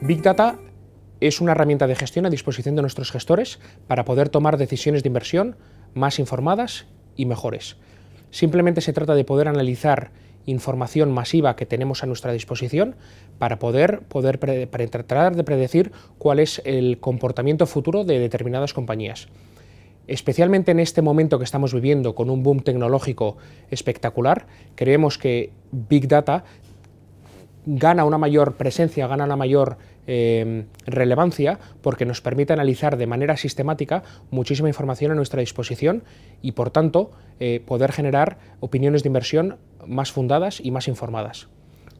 Big Data es una herramienta de gestión a disposición de nuestros gestores para poder tomar decisiones de inversión más informadas y mejores. Simplemente se trata de poder analizar información masiva que tenemos a nuestra disposición para poder, poder para tratar de predecir cuál es el comportamiento futuro de determinadas compañías. Especialmente en este momento que estamos viviendo con un boom tecnológico espectacular, creemos que Big Data gana una mayor presencia, gana una mayor em, relevancia, porque nos permite analizar de manera sistemática muchísima información a nuestra disposición y, por tanto, eh, poder generar opiniones de inversión más fundadas y más informadas.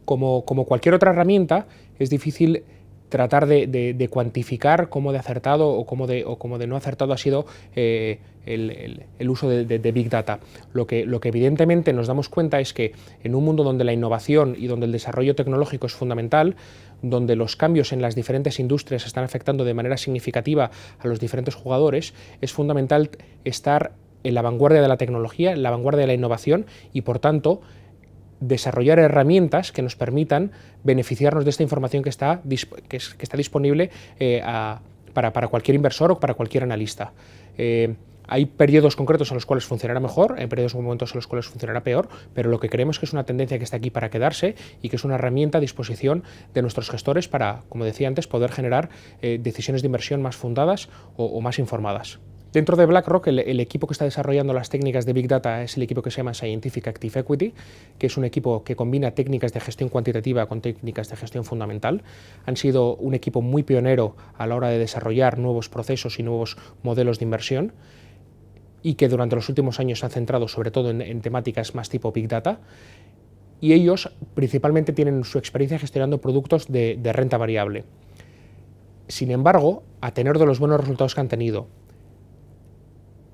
Como, como cualquier otra herramienta, es difícil tratar de, cuantificar cómo de acertado o cómo de, no acertado ha sido eh, el, uso de, Big Data. lo que evidentemente nos damos cuenta es que en un mundo donde la innovación y donde el desarrollo tecnológico es fundamental, donde los cambios en las diferentes industrias están afectando de manera significativa a los diferentes jugadores, es fundamental estar en la vanguardia de la tecnología, en la vanguardia de la innovación y, por tanto, desarrollar herramientas que nos permitan beneficiarnos de esta información que está, que está disponible eh, para, cualquier inversor o para cualquier analista. Eh, hay periodos concretos en los cuales funcionará mejor, hay periodos o momentos en los cuales funcionará peor, pero lo que creemos que es una tendencia que está aquí para quedarse y que es una herramienta a disposición de nuestros gestores para, como decía antes, poder generar eh, decisiones de inversión más fundadas o más informadas. Dentro de BlackRock, el, equipo que está desarrollando las técnicas de Big Data es el equipo que se llama Scientific Active Equity, que es un equipo que combina técnicas de gestión cuantitativa con técnicas de gestión fundamental. Han sido un equipo muy pionero a la hora de desarrollar nuevos procesos y nuevos modelos de inversión y que durante los últimos años se han centrado sobre todo en, temáticas más tipo Big Data y ellos principalmente tienen su experiencia gestionando productos de, renta variable. Sin embargo, a tener de los buenos resultados que han tenido,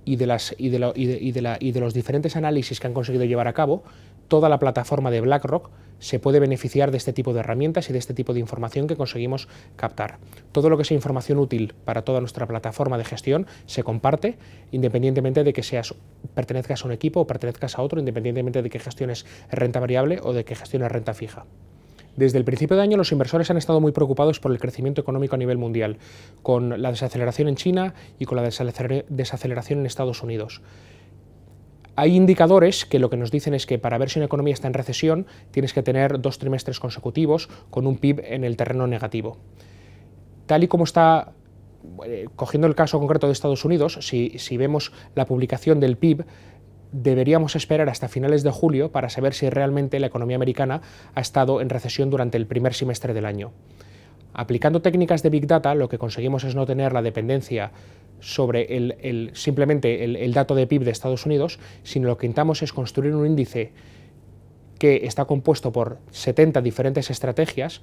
y de, las, y, de los diferentes análisis que han conseguido llevar a cabo, toda la plataforma de BlackRock se puede beneficiar de este tipo de herramientas y de este tipo de información que conseguimos captar. Todo lo que sea información útil para toda nuestra plataforma de gestión se comparte independientemente de que pertenezcas a un equipo o pertenezcas a otro, independientemente de que gestiones renta variable o de que gestiones renta fija. Desde el principio de año los inversores han estado muy preocupados por el crecimiento económico a nivel mundial, con la desaceleración en China y con la desaceleración en Estados Unidos. Hay indicadores que lo que nos dicen es que para ver si una economía está en recesión tienes que tener dos trimestres consecutivos con un PIB en el terreno negativo. Tal y como está eh, cogiendo el caso concreto de Estados Unidos, si, si, vemos la publicación del PIB deberíamos esperar hasta finales de julio para saber si realmente la economía americana ha estado en recesión durante el primer semestre del año. Aplicando técnicas de Big Data, lo que conseguimos es no tener la dependencia sobre el, simplemente el, el dato de PIB de Estados Unidos, sino lo que intentamos es construir un índice que está compuesto por 70 diferentes estrategias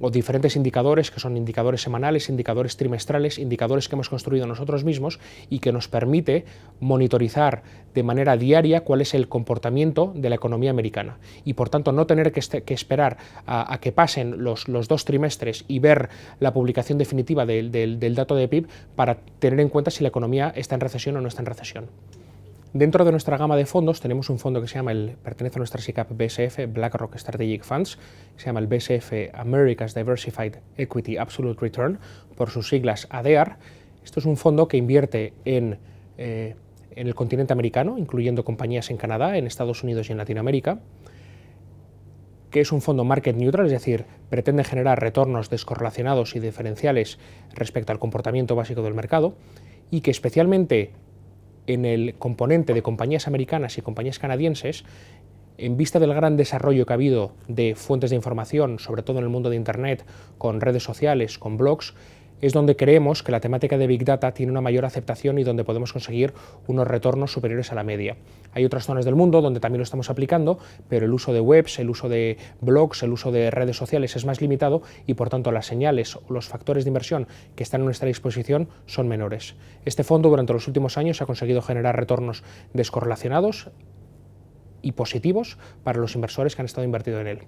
o diferentes indicadores, que son indicadores semanales, indicadores trimestrales, indicadores que hemos construido nosotros mismos y que nos permite monitorizar de manera diaria cuál es el comportamiento de la economía americana. Y por tanto no tener que, este, esperar a, que pasen los, dos trimestres y ver la publicación definitiva del dato de PIB para tener en cuenta si la economía está en recesión o no está en recesión. Dentro de nuestra gama de fondos tenemos un fondo que se llama el, pertenece a nuestra SICAP BSF, BlackRock Strategic Funds, se llama el BSF America's Diversified Equity Absolute Return, por sus siglas adar Esto es un fondo que invierte en, eh, en el continente americano, incluyendo compañías en Canadá, en Estados Unidos y en Latinoamérica que es un fondo market neutral, es decir, pretende generar retornos descorrelacionados y diferenciales respecto al comportamiento básico del mercado, y que especialmente en el componente de compañías americanas y compañías canadienses, en vista del gran desarrollo que ha habido de fuentes de información, sobre todo en el mundo de Internet, con redes sociales, con blogs, es donde creemos que la temática de Big Data tiene una mayor aceptación y donde podemos conseguir unos retornos superiores a la media. Hay otras zonas del mundo donde también lo estamos aplicando, pero el uso de webs, el uso de blogs, el uso de redes sociales es más limitado y por tanto las señales o los factores de inversión que están a nuestra disposición son menores. Este fondo durante los últimos años ha conseguido generar retornos descorrelacionados y positivos para los inversores que han estado invertidos en él.